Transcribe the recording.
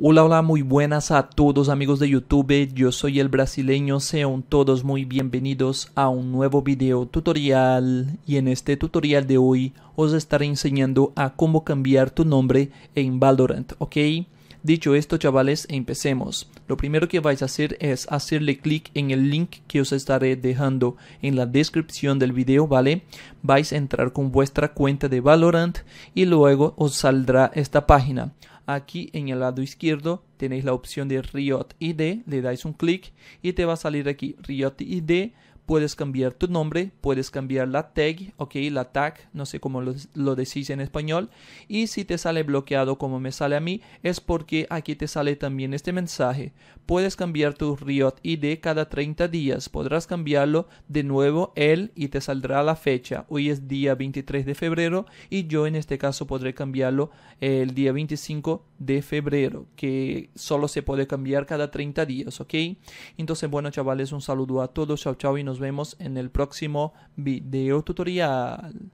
Hola, hola, muy buenas a todos amigos de YouTube, yo soy el brasileño, sean todos muy bienvenidos a un nuevo video tutorial y en este tutorial de hoy os estaré enseñando a cómo cambiar tu nombre en Valorant, ¿ok? Dicho esto, chavales, empecemos. Lo primero que vais a hacer es hacerle clic en el link que os estaré dejando en la descripción del video, ¿vale? Vais a entrar con vuestra cuenta de Valorant y luego os saldrá esta página. Aquí en el lado izquierdo tenéis la opción de Riot ID, le dais un clic y te va a salir aquí Riot ID puedes cambiar tu nombre, puedes cambiar la tag, ok, la tag, no sé cómo lo, decís en español. Y si te sale bloqueado como me sale a mí, es porque aquí te sale también este mensaje. Puedes cambiar tu Riot ID cada 30 días, podrás cambiarlo de nuevo él y te saldrá la fecha. Hoy es día 23 de febrero y yo en este caso podré cambiarlo el día 25 de febrero, que solo se puede cambiar cada 30 días, ok. Entonces, bueno, chavales, un saludo a todos, chao, chao y nos nos vemos en el próximo video tutorial.